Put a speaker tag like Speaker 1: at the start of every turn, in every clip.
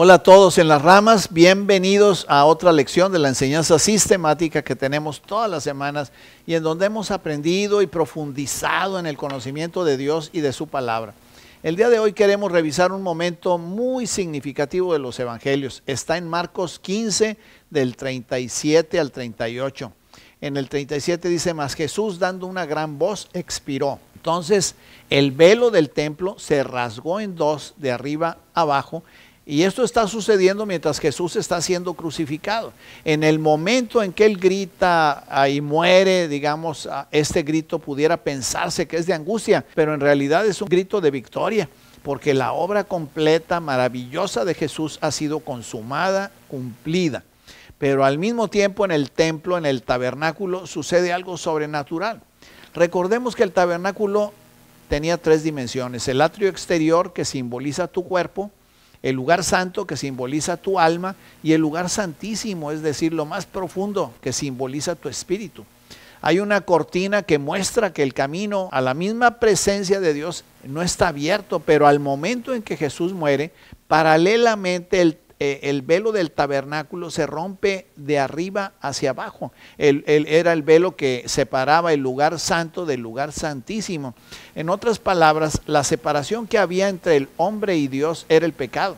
Speaker 1: Hola a todos en las ramas, bienvenidos a otra lección de la enseñanza sistemática que tenemos todas las semanas y en donde hemos aprendido y profundizado en el conocimiento de Dios y de su palabra. El día de hoy queremos revisar un momento muy significativo de los evangelios. Está en Marcos 15 del 37 al 38. En el 37 dice, más Jesús dando una gran voz expiró. Entonces el velo del templo se rasgó en dos de arriba abajo y esto está sucediendo mientras Jesús está siendo crucificado. En el momento en que él grita y muere, digamos, ah, este grito pudiera pensarse que es de angustia, pero en realidad es un grito de victoria, porque la obra completa, maravillosa de Jesús ha sido consumada, cumplida. Pero al mismo tiempo en el templo, en el tabernáculo, sucede algo sobrenatural. Recordemos que el tabernáculo tenía tres dimensiones. El atrio exterior, que simboliza tu cuerpo, el lugar santo que simboliza tu alma y el lugar santísimo, es decir, lo más profundo que simboliza tu espíritu. Hay una cortina que muestra que el camino a la misma presencia de Dios no está abierto, pero al momento en que Jesús muere, paralelamente el eh, el velo del tabernáculo se rompe de arriba hacia abajo. Él era el velo que separaba el lugar santo del lugar santísimo. En otras palabras, la separación que había entre el hombre y Dios era el pecado.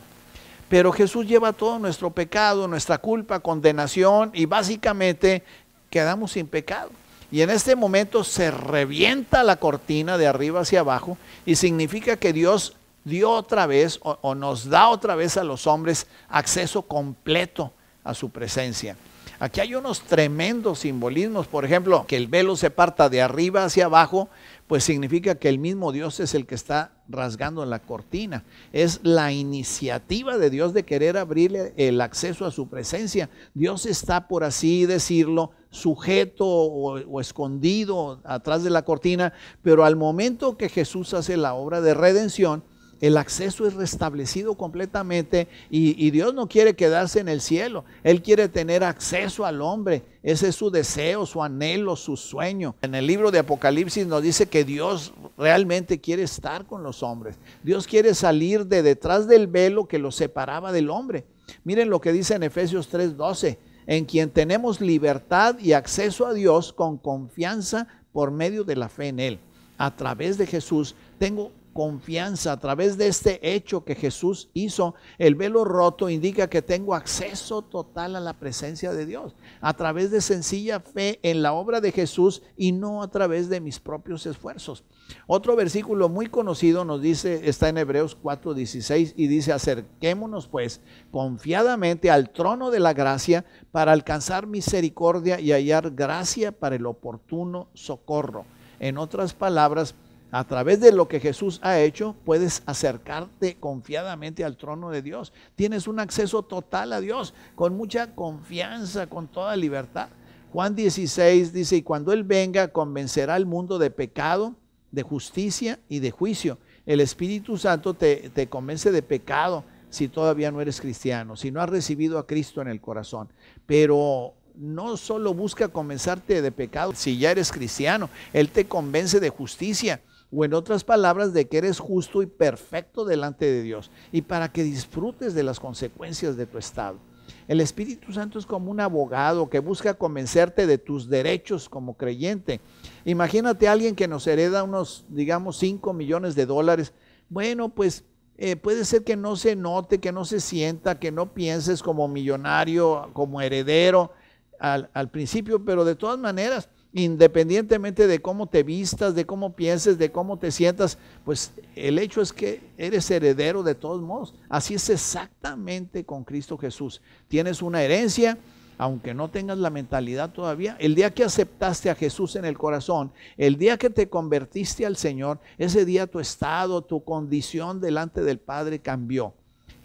Speaker 1: Pero Jesús lleva todo nuestro pecado, nuestra culpa, condenación y básicamente quedamos sin pecado. Y en este momento se revienta la cortina de arriba hacia abajo y significa que Dios dio otra vez o, nos da otra vez a los hombres acceso completo a su presencia. Aquí hay unos tremendos simbolismos, por ejemplo, que el velo se parta de arriba hacia abajo, pues significa que el mismo Dios es el que está rasgando la cortina. Es la iniciativa de Dios de querer abrirle el acceso a su presencia. Dios está, por así decirlo, sujeto o escondido atrás de la cortina, pero al momento que Jesús hace la obra de redención, el acceso es restablecido completamente y, Dios no quiere quedarse en el cielo. Él quiere tener acceso al hombre. Ese es su deseo, su anhelo, su sueño. En el libro de Apocalipsis nos dice que Dios realmente quiere estar con los hombres. Dios quiere salir de detrás del velo que los separaba del hombre. Miren lo que dice en Efesios 3:12, en quien tenemos libertad y acceso a Dios con confianza por medio de la fe en Él. A través de Jesús tengo confianza a través de este hecho que Jesús hizo. El velo roto indica que tengo acceso total a la presencia de Dios a través de sencilla fe en la obra de Jesús y no a través de mis propios esfuerzos. Otro versículo muy conocido nos dice, está en Hebreos 4:16 y dice, acerquémonos pues confiadamente al trono de la gracia para alcanzar misericordia y hallar gracia para el oportuno socorro. En otras palabras, a través de lo que Jesús ha hecho, puedes acercarte confiadamente al trono de Dios. Tienes un acceso total a Dios, con mucha confianza, con toda libertad. Juan 16 dice, y cuando Él venga, convencerá al mundo de pecado, de justicia y de juicio. El Espíritu Santo te, convence de pecado si todavía no eres cristiano, si no has recibido a Cristo en el corazón. Pero no solo busca convencerte de pecado, si ya eres cristiano, Él te convence de justicia o en otras palabras, de que eres justo y perfecto delante de Dios y para que disfrutes de las consecuencias de tu estado. El Espíritu Santo es como un abogado que busca convencerte de tus derechos como creyente. Imagínate a alguien que nos hereda unos, digamos, 5 millones de dólares. Bueno, pues eh, puede ser que no se note, que no se sienta, que no pienses como millonario, como heredero al principio, pero de todas maneras, independientemente de cómo te vistas, de cómo pienses, de cómo te sientas, pues el hecho es que eres heredero de todos modos. Así es exactamente con Cristo Jesús. Tienes una herencia, aunque no tengas la mentalidad todavía. El día que aceptaste a Jesús en el corazón, el día que te convertiste al Señor, ese día tu estado, tu condición delante del Padre cambió.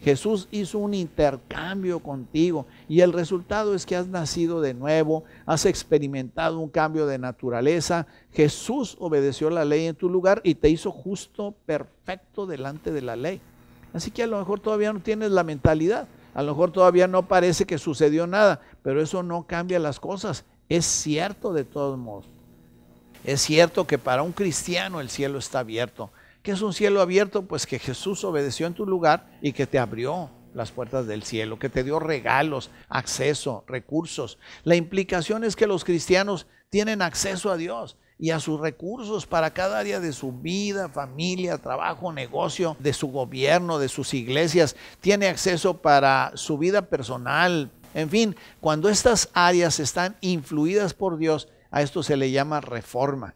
Speaker 1: Jesús hizo un intercambio contigo y el resultado es que has nacido de nuevo, has experimentado un cambio de naturaleza. Jesús obedeció la ley en tu lugar y te hizo justo, perfecto delante de la ley. Así que a lo mejor todavía no tienes la mentalidad, a lo mejor todavía no parece que sucedió nada, pero eso no cambia las cosas. Es cierto de todos modos. Es cierto que para un cristiano el cielo está abierto es un cielo abierto? Pues que Jesús obedeció en tu lugar y que te abrió las puertas del cielo, que te dio regalos, acceso, recursos. La implicación es que los cristianos tienen acceso a Dios y a sus recursos para cada área de su vida, familia, trabajo, negocio, de su gobierno, de sus iglesias. Tiene acceso para su vida personal. En fin, cuando estas áreas están influidas por Dios, a esto se le llama reforma.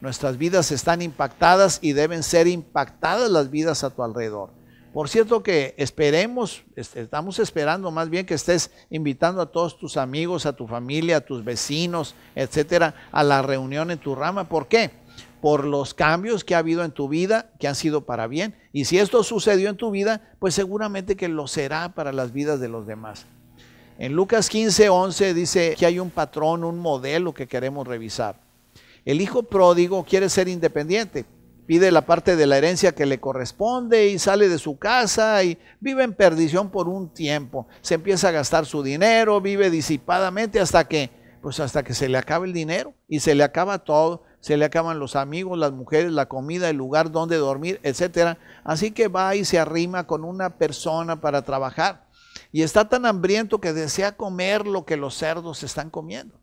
Speaker 1: Nuestras vidas están impactadas y deben ser impactadas las vidas a tu alrededor. Por cierto que esperemos, estamos esperando más bien que estés invitando a todos tus amigos, a tu familia, a tus vecinos, etcétera, a la reunión en tu rama. ¿Por qué? Por los cambios que ha habido en tu vida, que han sido para bien. Y si esto sucedió en tu vida, pues seguramente que lo será para las vidas de los demás. En Lucas 15, 11 dice que hay un patrón, un modelo que queremos revisar. El hijo pródigo quiere ser independiente, pide la parte de la herencia que le corresponde y sale de su casa y vive en perdición por un tiempo. Se empieza a gastar su dinero, vive disipadamente hasta que, pues hasta que se le acaba el dinero y se le acaba todo se le acaban los amigos, las mujeres, la comida, el lugar donde dormir, etcétera. Así que va y se arrima con una persona para trabajar. Y está tan hambriento que desea comer lo que los cerdos están comiendo.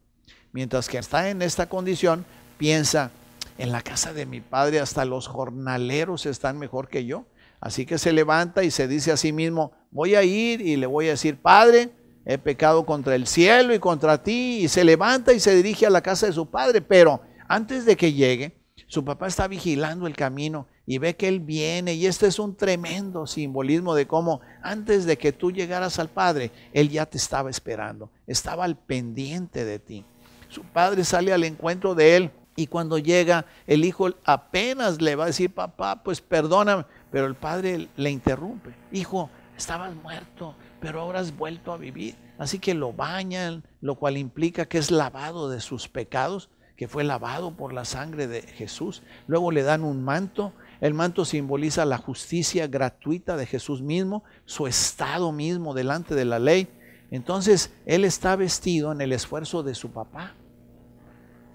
Speaker 1: Mientras que está en esta condición, piensa, en la casa de mi padre hasta los jornaleros están mejor que yo. Así que se levanta y se dice a sí mismo, voy a ir y le voy a decir, Padre, he pecado contra el cielo y contra ti. Y se levanta y se dirige a la casa de su padre. Pero antes de que llegue, su papá está vigilando el camino y ve que él viene. Y este es un tremendo simbolismo de cómo antes de que tú llegaras al padre, él ya te estaba esperando, estaba al pendiente de ti. Su padre sale al encuentro de él y cuando llega, el hijo apenas le va a decir, papá, pues perdóname. Pero el padre le interrumpe. Hijo, estabas muerto, pero ahora has vuelto a vivir. Así que lo bañan, lo cual implica que es lavado de sus pecados, que fue lavado por la sangre de Jesús. Luego le dan un manto. El manto simboliza la justicia gratuita de Jesús mismo, su estado mismo delante de la ley. Entonces, Él está vestido en el esfuerzo de su papá.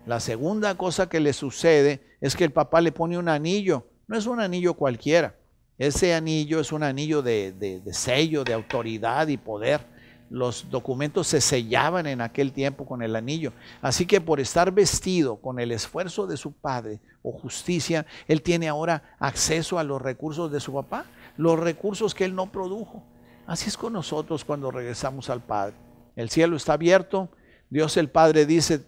Speaker 1: La segunda cosa que le sucede es que el papá le pone un anillo. No es un anillo cualquiera. Ese anillo es un anillo de, de, sello, de autoridad y poder. Los documentos se sellaban en aquel tiempo con el anillo. Así que por estar vestido con el esfuerzo de su padre o justicia, él tiene ahora acceso a los recursos de su papá, los recursos que él no produjo. Así es con nosotros cuando regresamos al Padre. El cielo está abierto, Dios el Padre dice,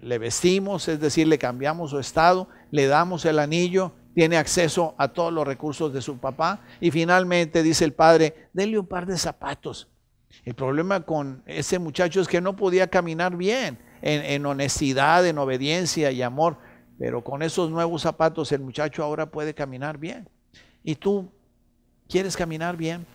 Speaker 1: le vestimos, es decir, le cambiamos su estado, le damos el anillo, tiene acceso a todos los recursos de su papá y finalmente dice el padre, denle un par de zapatos. El problema con ese muchacho es que no podía caminar bien, en, en honestidad, en obediencia y amor, pero con esos nuevos zapatos el muchacho ahora puede caminar bien. Y tú quieres caminar bien,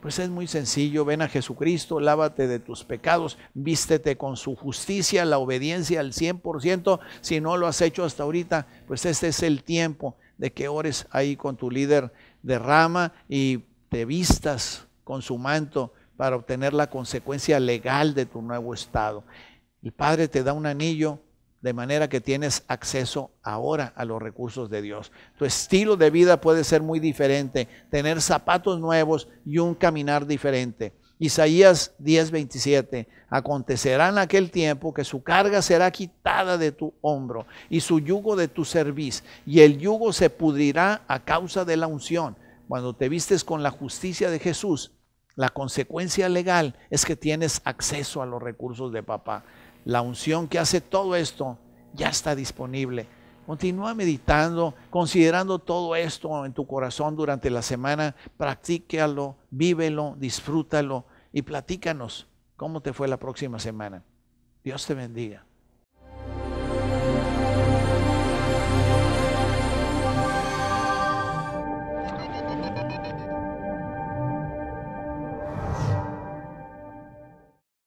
Speaker 1: pues es muy sencillo, ven a Jesucristo, lávate de tus pecados, vístete con su justicia, la obediencia al 100%. Si no lo has hecho hasta ahorita, pues este es el tiempo de que ores ahí con tu líder de rama y te vistas con su manto para obtener la consecuencia legal de tu nuevo estado. El Padre te da un anillo de manera que tienes acceso ahora a los recursos de Dios. Tu estilo de vida puede ser muy diferente, tener zapatos nuevos y un caminar diferente. Isaías 10:27, acontecerá en aquel tiempo que su carga será quitada de tu hombro y su yugo de tu cerviz, y el yugo se pudrirá a causa de la unción. Cuando te vistes con la justicia de Jesús, la consecuencia legal es que tienes acceso a los recursos de papá la unción que hace todo esto ya está disponible. Continúa meditando, considerando todo esto en tu corazón durante la semana, practícalo, vívelo, disfrútalo y platícanos cómo te fue la próxima semana. Dios te bendiga.